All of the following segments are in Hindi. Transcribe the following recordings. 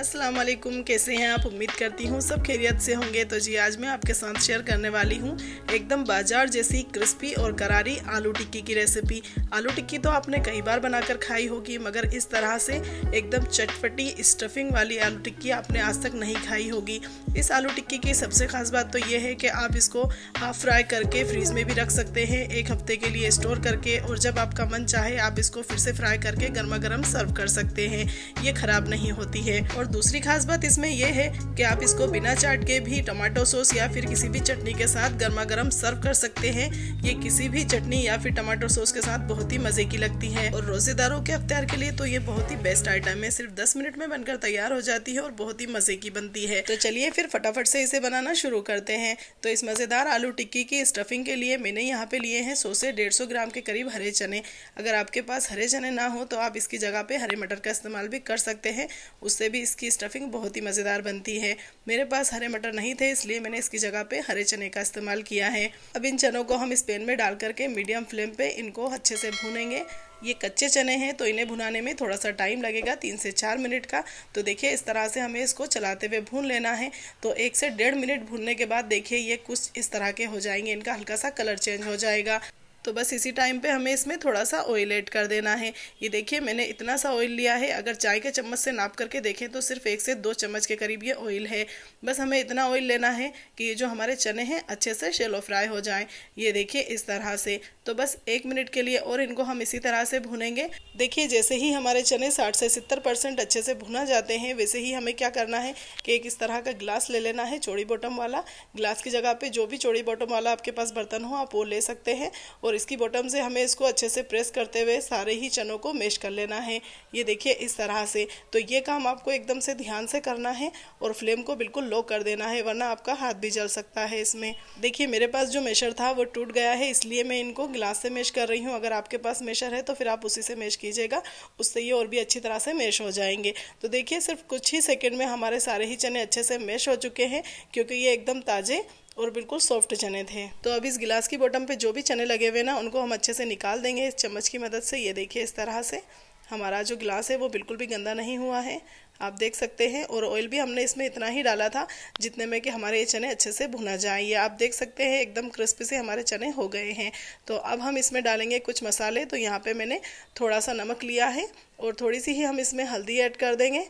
असलकुम कैसे हैं आप उम्मीद करती हूँ सब खैरियत से होंगे तो जी आज मैं आपके साथ शेयर करने वाली हूँ एकदम बाजार जैसी क्रिस्पी और करारी आलू टिक्की की रेसिपी आलू टिक्की तो आपने कई बार बनाकर खाई होगी मगर इस तरह से एकदम चटपटी स्टफिंग वाली आलू टिक्की आपने आज तक नहीं खाई होगी इस आलू टिक्की की सबसे ख़ास बात तो ये है कि आप इसको हाफ फ्राई करके फ्रीज में भी रख सकते हैं एक हफ्ते के लिए स्टोर करके और जब आपका मन चाहे आप इसको फिर से फ्राई करके गर्मा गर्म सर्व कर सकते हैं ये ख़राब नहीं होती है और दूसरी खास बात इसमें यह है कि आप इसको बिना चाट के भी टमाटो सॉस या फिर किसी भी चटनी के साथ गर्मा गर्म सर्व कर सकते हैं ये किसी भी चटनी या फिर टमाटो सॉस के साथ बहुत ही मजे की लगती है और रोजेदारों के अख्तियार के लिए तो ये बहुत ही बेस्ट आइटम है सिर्फ दस मिनट में बनकर तैयार हो जाती है और बहुत ही मजे की बनती है तो चलिए फिर फटाफट से इसे बनाना शुरू करते हैं तो इस मजेदार आलू टिक्की की स्टफिंग के लिए मैंने यहाँ पे लिए हैं सौ से डेढ़ सौ ग्राम के करीब हरे चने अगर आपके पास हरे चने ना हो तो आप इसकी जगह पे हरे मटर का इस्तेमाल भी कर सकते हैं उससे भी इसकी स्टफिंग बहुत ही मज़ेदार बनती है मेरे पास हरे मटर नहीं थे इसलिए मैंने इसकी जगह पे हरे चने का इस्तेमाल किया है अब इन चनों को हम इस पैन में डाल करके मीडियम फ्लेम पे इनको अच्छे से भूनेंगे ये कच्चे चने हैं तो इन्हें भुनाने में थोड़ा सा टाइम लगेगा तीन से चार मिनट का तो देखिए इस तरह से हमें इसको चलाते हुए भून लेना है तो एक से डेढ़ मिनट भूनने के बाद देखिए ये कुछ इस तरह के हो जाएंगे इनका हल्का सा कलर चेंज हो जाएगा तो बस इसी टाइम पे हमें इसमें थोड़ा सा ऑयल ऐड कर देना है ये देखिए मैंने इतना सा ऑयल लिया है अगर चाय के चम्मच से नाप करके देखें तो सिर्फ एक से दो चम्मच के करीब ये ऑयल है बस हमें इतना ऑयल लेना है कि ये जो हमारे चने हैं अच्छे से शेलो फ्राई हो जाएं ये देखिए इस तरह से तो बस एक मिनट के लिए और इनको हम इसी तरह से भुनेंगे देखिए जैसे ही हमारे चने साठ से सत्तर परसेंट अच्छे से भुना जाते हैं वैसे ही हमें क्या करना है कि एक इस तरह का ग्लास ले लेना है चौड़ी बॉटम वाला ग्लास की जगह पे जो भी चौड़ी बॉटम वाला आपके पास बर्तन हो आप वो ले सकते हैं और इसकी बॉटम से हमें इसको अच्छे से प्रेस करते हुए सारे ही चनों को मेश कर लेना है ये देखिए इस तरह से तो ये काम आपको एकदम से ध्यान से करना है और फ्लेम को बिल्कुल लो कर देना है वरना आपका हाथ भी जल सकता है इसमें देखिए मेरे पास जो मेशर था वो टूट गया है इसलिए मैं इनको ग्लास से मेश कर रही हूँ अगर आपके पास मेशर है तो फिर आप उसी से मेश कीजिएगा उससे ये और भी अच्छी तरह से मेश हो जाएंगे तो देखिए सिर्फ कुछ ही सेकेंड में हमारे सारे ही चने अच्छे से मेश हो चुके हैं क्योंकि ये एकदम ताज़े और बिल्कुल सॉफ्ट चने थे तो अब इस गिलास की बॉटम पे जो भी चने लगे हुए ना उनको हम अच्छे से निकाल देंगे इस चम्मच की मदद से ये देखिए इस तरह से हमारा जो गिलास है वो बिल्कुल भी गंदा नहीं हुआ है आप देख सकते हैं और ऑयल भी हमने इसमें इतना ही डाला था जितने में कि हमारे ये चने अच्छे से भुना जाए ये आप देख सकते हैं एकदम क्रिस्पी से हमारे चने हो गए हैं तो अब हम इसमें डालेंगे कुछ मसाले तो यहाँ पर मैंने थोड़ा सा नमक लिया है और थोड़ी सी ही हम इसमें हल्दी ऐड कर देंगे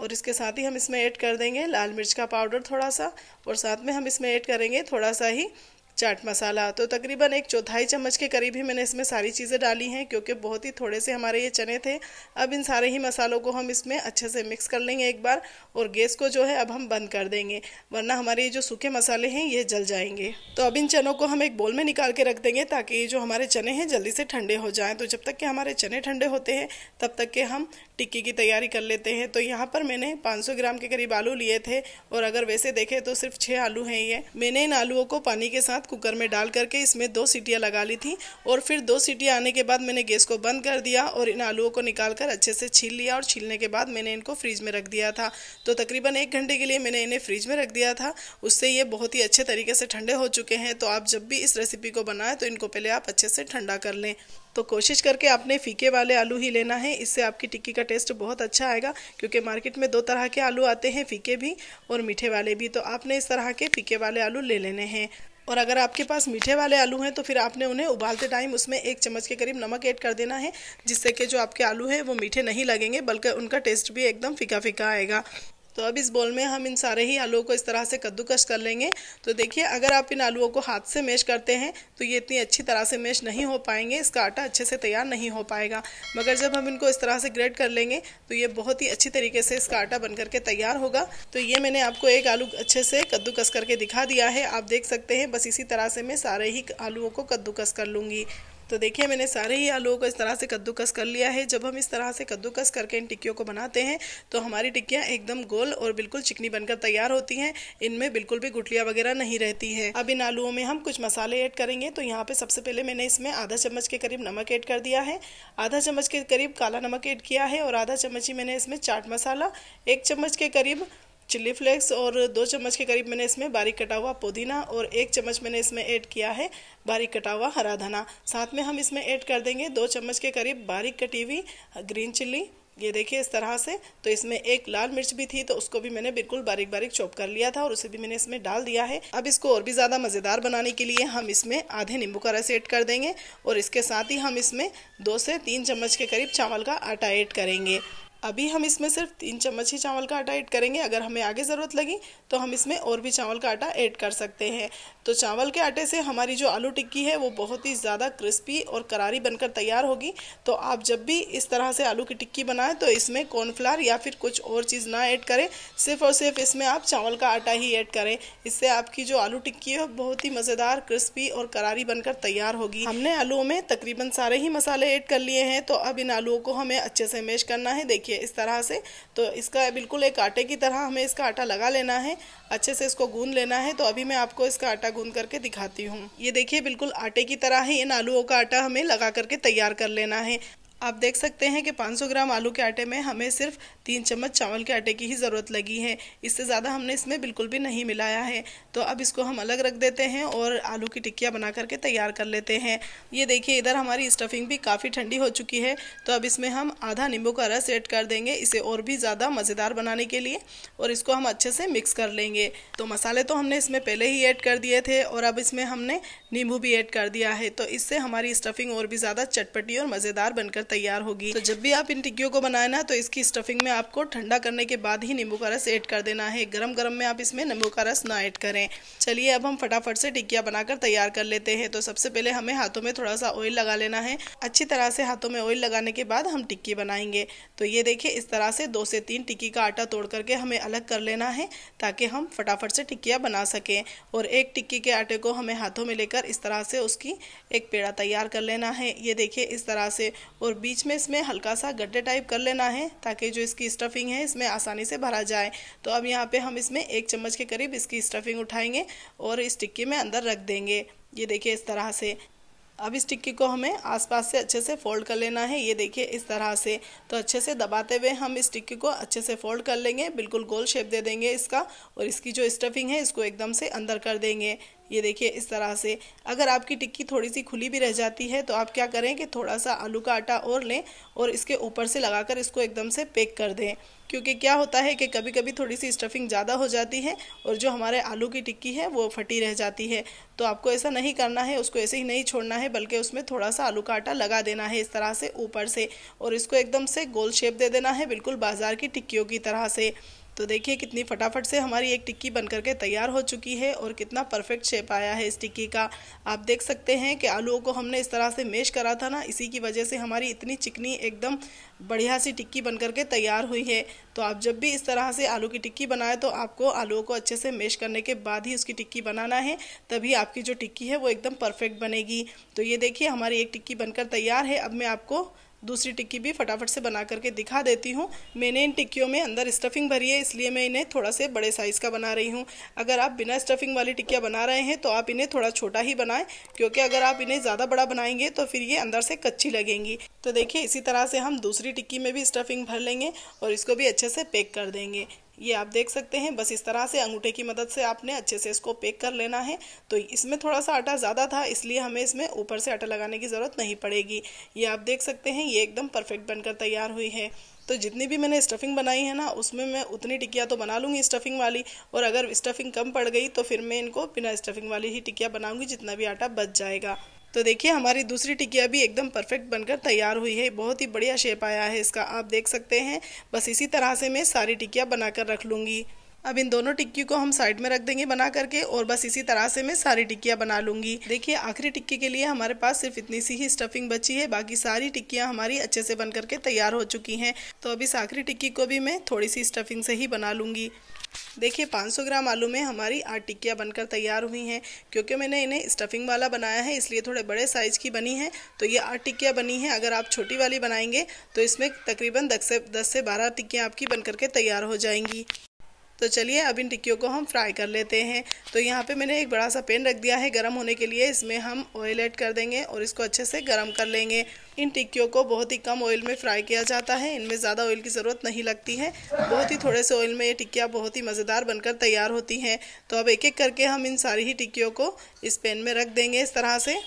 और इसके साथ ही हम इसमें ऐड कर देंगे लाल मिर्च का पाउडर थोड़ा सा और साथ में हम इसमें ऐड करेंगे थोड़ा सा ही चाट मसाला तो तकरीबन एक चौथाई चम्मच के करीब ही मैंने इसमें सारी चीज़ें डाली हैं क्योंकि बहुत ही थोड़े से हमारे ये चने थे अब इन सारे ही मसालों को हम इसमें अच्छे से मिक्स कर लेंगे एक बार और गैस को जो है अब हम बंद कर देंगे वरना हमारे ये जो सूखे मसाले हैं ये जल जाएंगे तो अब इन चनों को हम एक बोल में निकाल के रख देंगे ताकि ये जो हमारे चने हैं जल्दी से ठंडे हो जाएँ तो जब तक के हमारे चने ठंडे होते हैं तब तक के हम टिक्की की तैयारी कर लेते हैं तो यहाँ पर मैंने पाँच ग्राम के करीब आलू लिए थे और अगर वैसे देखें तो सिर्फ छः आलू हैं ये मैंने इन आलुओं को पानी के साथ बाद कुकर में डाल करके इसमें दो सीटियाँ लगा ली थी और फिर दो सीटियाँ आने के बाद मैंने गैस को बंद कर दिया और इन आलूओं को निकाल कर अच्छे से छील लिया और छीलने के बाद मैंने इनको फ्रिज में रख दिया था तो तकरीबन एक घंटे के लिए मैंने इन्हें फ्रिज में रख दिया था उससे ये बहुत ही अच्छे तरीके से ठंडे हो चुके हैं तो आप जब भी इस रेसिपी को बनाएं तो इनको पहले आप अच्छे से ठंडा कर लें तो कोशिश करके आपने फीके वाले आलू ही लेना है इससे आपकी टिक्की का टेस्ट बहुत अच्छा आएगा क्योंकि मार्केट में दो तरह के आलू आते हैं फीके भी और मीठे वाले भी तो आपने इस तरह के फीके वाले आलू ले लेने हैं और अगर आपके पास मीठे वाले आलू हैं तो फिर आपने उन्हें उबालते टाइम उसमें एक चम्मच के करीब नमक ऐड कर देना है जिससे कि जो आपके आलू हैं वो मीठे नहीं लगेंगे बल्कि उनका टेस्ट भी एकदम फ़िका फ़िका आएगा तो अब इस बोल में हम इन सारे ही आलूओं को इस तरह से कद्दूकश कर लेंगे तो देखिए अगर आप इन आलुओं को हाथ से मेश करते हैं तो ये इतनी अच्छी तरह से मेश नहीं हो पाएंगे इसका आटा अच्छे से तैयार नहीं हो पाएगा मगर जब हम इनको इस तरह से ग्रेड कर लेंगे तो ये बहुत ही अच्छी तरीके से इसका आटा बन करके तैयार होगा तो ये मैंने आपको एक आलू अच्छे से कद्दूकस करके दिखा दिया है आप देख सकते हैं बस इसी तरह से मैं सारे ही आलुओं को कद्दूकस कर लूँगी तो देखिए मैंने सारे ही आलू को इस तरह से कद्दूकस कर लिया है जब हम इस तरह से कद्दूकस करके इन टिक्कियों को बनाते हैं तो हमारी टिक्कियाँ एकदम गोल और बिल्कुल चिकनी बनकर तैयार होती हैं इनमें बिल्कुल भी गुटलियाँ वगैरह नहीं रहती है अब इन आलुओं में हम कुछ मसाले ऐड करेंगे तो यहाँ पे सबसे पहले मैंने इसमें आधा चम्मच के करीब नमक ऐड कर दिया है आधा चम्मच के करीब काला नमक ऐड किया है और आधा चम्मच ही मैंने इसमें चाट मसाला एक चम्मच के करीब चिल्ली फ्लेक्स और दो चम्मच के करीब मैंने इसमें बारीक कटा हुआ पुदीना और एक चम्मच मैंने इसमें ऐड किया है बारीक कटा हुआ हरा धना साथ में हम इसमें ऐड कर देंगे दो चम्मच के करीब बारीक कटी हुई ग्रीन चिल्ली ये देखिए इस तरह से तो इसमें एक लाल मिर्च भी थी तो उसको भी मैंने बिल्कुल बारीक बारीक चॉप कर लिया था और उसे भी मैंने इसमें डाल दिया है अब इसको और भी ज़्यादा मज़ेदार बनाने के लिए हम इसमें आधे नींबू का रस ऐड कर देंगे और इसके साथ ही हम इसमें दो से तीन चम्मच के करीब चावल का आटा ऐड करेंगे अभी हम इसमें सिर्फ तीन चम्मच ही चावल का आटा ऐड करेंगे अगर हमें आगे ज़रूरत लगी तो हम इसमें और भी चावल का आटा ऐड कर सकते हैं तो चावल के आटे से हमारी जो आलू टिक्की है वो बहुत ही ज़्यादा क्रिस्पी और करारी बनकर तैयार होगी तो आप जब भी इस तरह से आलू की टिक्की बनाएं तो इसमें कॉर्नफ्लावर या फिर कुछ और चीज़ ना ऐड करें सिर्फ और सिर्फ इसमें आप चावल का आटा ही ऐड करें इससे आपकी जो आलू टिक्की है बहुत ही मज़ेदार क्रिस्पी और करारी बनकर तैयार होगी हमने आलुओं में तकरीबन सारे ही मसाले ऐड कर लिए हैं तो अब इन आलुओं को हमें अच्छे से मैश करना है देखिए देखिए इस तरह से तो इसका बिल्कुल एक आटे की तरह हमें इसका आटा लगा लेना है अच्छे से इसको गूंद लेना है तो अभी मैं आपको इसका आटा गूंद करके दिखाती हूँ ये देखिए बिल्कुल आटे की तरह ही इन आलूओं का आटा हमें लगा करके तैयार कर लेना है आप देख सकते हैं कि 500 ग्राम आलू के आटे में हमें सिर्फ तीन चम्मच चावल के आटे की ही ज़रूरत लगी है इससे ज़्यादा हमने इसमें बिल्कुल भी नहीं मिलाया है तो अब इसको हम अलग रख देते हैं और आलू की टिक्कियाँ बना करके तैयार कर लेते हैं ये देखिए इधर हमारी स्टफिंग भी काफ़ी ठंडी हो चुकी है तो अब इसमें हम आधा नींबू का रस एड कर देंगे इसे और भी ज़्यादा मज़ेदार बनाने के लिए और इसको हम अच्छे से मिक्स कर लेंगे तो मसाले तो हमने इसमें पहले ही ऐड कर दिए थे और अब इसमें हमने नींबू भी ऐड कर दिया है तो इससे हमारी स्टफिंग और भी ज़्यादा चटपटी और मज़ेदार बनकर तैयार होगी तो जब भी आप इन टिक्कियों को बनाए ना तो इसकी स्टफिंग में आपको ठंडा करने के बाद ही नींबू का रस ऐड कर देना है गर्म गर्म में आप इसमें नींबू का रस ना ऐड करें चलिए अब हम फटाफट से टिक्किया बनाकर तैयार कर लेते हैं तो सबसे पहले हमें हाथों में थोड़ा सा ऑयल लगा लेना है अच्छी तरह से हाथों में ऑयल लगाने के बाद हम टिक्की बनाएंगे तो ये देखिए इस तरह से दो से तीन टिक्की का आटा तोड़ करके हमें अलग कर लेना है ताकि हम फटाफट से टिक्किया बना सकें और एक टिक्की के आटे को हमें हाथों में लेकर इस तरह से उसकी एक पेड़ा तैयार कर लेना है ये देखिए इस तरह से और बीच में इसमें हल्का सा गड्ढे टाइप कर लेना है ताकि जो इसकी स्टफिंग है इसमें आसानी से भरा जाए तो अब यहाँ पे हम इसमें एक चम्मच के करीब इसकी स्टफिंग उठाएंगे और इस टिक्की में अंदर रख देंगे ये देखिए इस तरह से अब इस टिक्की को हमें आसपास से अच्छे से फोल्ड कर लेना है ये देखिए इस तरह से तो अच्छे से दबाते हुए हम इस टिक्की को अच्छे से फोल्ड कर लेंगे बिल्कुल गोल शेप दे देंगे इसका और इसकी जो स्टफिंग है इसको एकदम से अंदर कर देंगे ये देखिए इस तरह से अगर आपकी टिक्की थोड़ी सी खुली भी रह जाती है तो आप क्या करें कि थोड़ा सा आलू का आटा और लें और इसके ऊपर से लगाकर इसको एकदम से पैक कर दें क्योंकि क्या होता है कि कभी कभी थोड़ी सी स्टफिंग ज़्यादा हो जाती है और जो हमारे आलू की टिक्की है वो फटी रह जाती है तो आपको ऐसा नहीं करना है उसको ऐसे ही नहीं छोड़ना है बल्कि उसमें थोड़ा सा आलू का आटा लगा देना है इस तरह से ऊपर से और इसको एकदम से गोल शेप दे देना है बिल्कुल बाज़ार की टिक्कियों की तरह से तो देखिए कितनी फटाफट से हमारी एक टिक्की बन करके तैयार हो चुकी है और कितना परफेक्ट शेप आया है इस टिक्की का आप देख सकते हैं कि आलूओं को हमने इस तरह से मेश करा था ना इसी की वजह से हमारी इतनी चिकनी एकदम बढ़िया सी टिक्की बन करके तैयार हुई है तो आप जब भी इस तरह से आलू की टिक्की बनाए तो आपको आलूओं को अच्छे से मेश करने के बाद ही उसकी टिक्की बनाना है तभी आपकी जो टिक्की है वो एकदम परफेक्ट बनेगी तो ये देखिए हमारी एक टिक्की बनकर तैयार है अब मैं आपको दूसरी टिक्की भी फटाफट से बना करके दिखा देती हूँ मैंने इन टिक्कियों में अंदर स्टफिंग भरी है इसलिए मैं इन्हें थोड़ा से बड़े साइज़ का बना रही हूँ अगर आप बिना स्टफिंग वाली टिक्कियाँ बना रहे हैं तो आप इन्हें थोड़ा छोटा ही बनाएं क्योंकि अगर आप इन्हें ज़्यादा बड़ा बनाएंगे तो फिर ये अंदर से कच्ची लगेंगी तो देखिए इसी तरह से हम दूसरी टिक्की में भी स्टफिंग भर लेंगे और इसको भी अच्छे से पैक कर देंगे ये आप देख सकते हैं बस इस तरह से अंगूठे की मदद से आपने अच्छे से इसको पेक कर लेना है तो इसमें थोड़ा सा आटा ज़्यादा था इसलिए हमें इसमें ऊपर से आटा लगाने की ज़रूरत नहीं पड़ेगी ये आप देख सकते हैं ये एकदम परफेक्ट बनकर तैयार हुई है तो जितनी भी मैंने स्टफिंग बनाई है ना उसमें मैं उतनी टिकिया तो बना लूँगी स्टफिंग वाली और अगर स्टफिंग कम पड़ गई तो फिर मैं इनको बिना स्टफिंग वाली ही टिकिया बनाऊँगी जितना भी आटा बच जाएगा तो देखिए हमारी दूसरी टिकिया भी एकदम परफेक्ट बनकर तैयार हुई है बहुत ही बढ़िया शेप आया है इसका आप देख सकते हैं बस इसी तरह से मैं सारी टिकिया बनाकर रख लूँगी अब इन दोनों टिक्की को हम साइड में रख देंगे बना करके और बस इसी तरह से मैं सारी टिक्कियाँ बना लूँगी देखिए आखिरी टिक्की के लिए हमारे पास सिर्फ इतनी सी ही स्टफिंग बची है बाकी सारी टिक्कियाँ हमारी अच्छे से बन करके तैयार हो चुकी हैं तो अब इस आखिरी टिक्की को भी मैं थोड़ी सी स्टफिंग से ही बना लूँगी देखिए 500 ग्राम आलू में हमारी आठ टिक्कियाँ बनकर तैयार हुई हैं क्योंकि मैंने इन्हें स्टफिंग वाला बनाया है इसलिए थोड़े बड़े साइज़ की बनी है तो ये आठ टिक्कियाँ बनी हैं अगर आप छोटी वाली बनाएंगे तो इसमें तकरीबन दस से दस से बारह टिक्कियाँ आपकी बनकर के तैयार हो जाएंगी तो चलिए अब इन टिक्कियों को हम फ्राई कर लेते हैं तो यहाँ पे मैंने एक बड़ा सा पेन रख दिया है गर्म होने के लिए इसमें हम ऑयल ऐड कर देंगे और इसको अच्छे से गर्म कर लेंगे इन टिक्कियों को बहुत ही कम ऑयल में फ्राई किया जाता है इनमें ज़्यादा ऑयल की ज़रूरत नहीं लगती है बहुत ही थोड़े से ऑयल में ये टिक्कियाँ बहुत ही मज़ेदार बनकर तैयार होती हैं तो अब एक एक करके हम इन सारी ही टिक्कियों को इस पेन में रख देंगे इस तरह से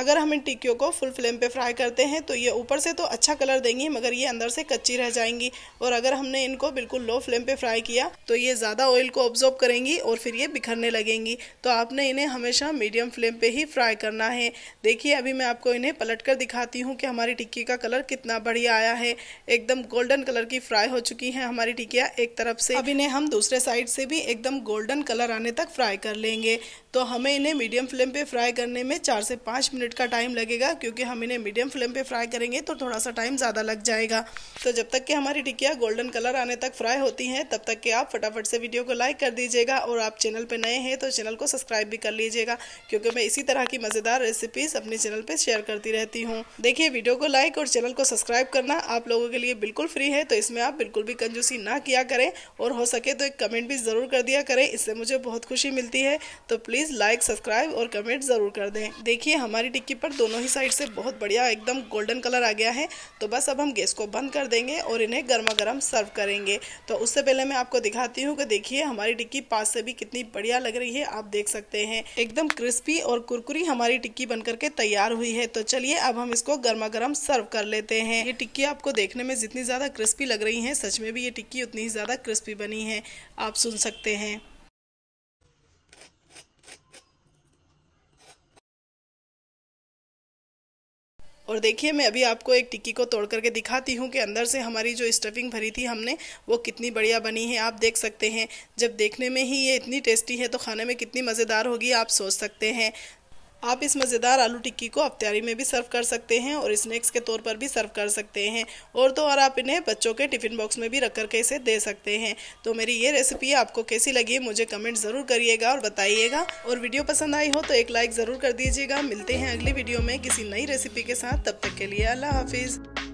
अगर हम इन टिक्कियों को फुल फ्लेम पे फ्राई करते हैं तो ये ऊपर से तो अच्छा कलर देंगी मगर ये अंदर से कच्ची रह जाएंगी और अगर हमने इनको बिल्कुल लो फ्लेम पे फ्राई किया तो ये ज़्यादा ऑयल को ऑब्जॉर्व करेंगी और फिर ये बिखरने लगेंगी तो आपने इन्हें हमेशा मीडियम फ्लेम पर ही फ्राई करना है देखिए अभी मैं आपको इन्हें पलट कर दिखाती हूँ कि हमारी टिक्की का कलर कितना बढ़िया आया है एकदम गोल्डन कलर की फ्राई हो चुकी है हमारी टिक्किया एक तरफ से अब इन्हें हम दूसरे साइड से भी एकदम गोल्डन कलर आने तक फ्राई कर लेंगे तो हमें इन्हें मीडियम फ्लेम पे फ्राई करने में चार से पाँच मिनट का टाइम लगेगा क्योंकि हम इन्हें मीडियम फ्लेम पे फ्राई करेंगे तो थोड़ा सा टाइम ज़्यादा लग जाएगा तो जब तक कि हमारी टिकिया गोल्डन कलर आने तक फ्राई होती हैं तब तक कि आप फटाफट से वीडियो को लाइक कर दीजिएगा और आप चैनल पर नए हैं तो चैनल को सब्सक्राइब भी कर लीजिएगा क्योंकि मैं इसी तरह की मज़ेदार रेसिपीज़ अपने चैनल पर शेयर करती रहती हूँ देखिए वीडियो को लाइक और चैनल को सब्सक्राइब करना आप लोगों के लिए बिल्कुल फ्री है तो इसमें आप बिल्कुल भी कंजूसी ना किया करें और हो सके तो एक कमेंट भी ज़रूर कर दिया करें इससे मुझे बहुत खुशी मिलती है तो प्लीज़ प्लीज़ लाइक सब्सक्राइब और कमेंट ज़रूर कर दें देखिए हमारी टिक्की पर दोनों ही साइड से बहुत बढ़िया एकदम गोल्डन कलर आ गया है तो बस अब हम गैस को बंद कर देंगे और इन्हें गर्मा गर्म सर्व करेंगे तो उससे पहले मैं आपको दिखाती हूँ कि देखिए हमारी टिक्की पास से भी कितनी बढ़िया लग रही है आप देख सकते हैं एकदम क्रिस्पी और कुरकुरी हमारी टिक्की बन करके तैयार हुई है तो चलिए अब हम इसको गर्मा गर्म सर्व कर लेते हैं ये टिक्की आपको देखने में जितनी ज़्यादा क्रिस्पी लग रही है सच में भी ये टिक्की उतनी ही ज़्यादा क्रिस्पी बनी है आप सुन सकते हैं और देखिए मैं अभी आपको एक टिक्की को तोड़ करके दिखाती हूँ कि अंदर से हमारी जो स्टफिंग भरी थी हमने वो कितनी बढ़िया बनी है आप देख सकते हैं जब देखने में ही ये इतनी टेस्टी है तो खाने में कितनी मज़ेदार होगी आप सोच सकते हैं आप इस मज़ेदार आलू टिक्की को अफ्तारी में भी सर्व कर सकते हैं और स्नैक्स के तौर पर भी सर्व कर सकते हैं और तो और आप इन्हें बच्चों के टिफ़िन बॉक्स में भी रख कर के इसे दे सकते हैं तो मेरी ये रेसिपी आपको कैसी लगी मुझे कमेंट ज़रूर करिएगा और बताइएगा और वीडियो पसंद आई हो तो एक लाइक ज़रूर कर दीजिएगा मिलते हैं अगली वीडियो में किसी नई रेसिपी के साथ तब तक के लिए अल्लाह हाफिज़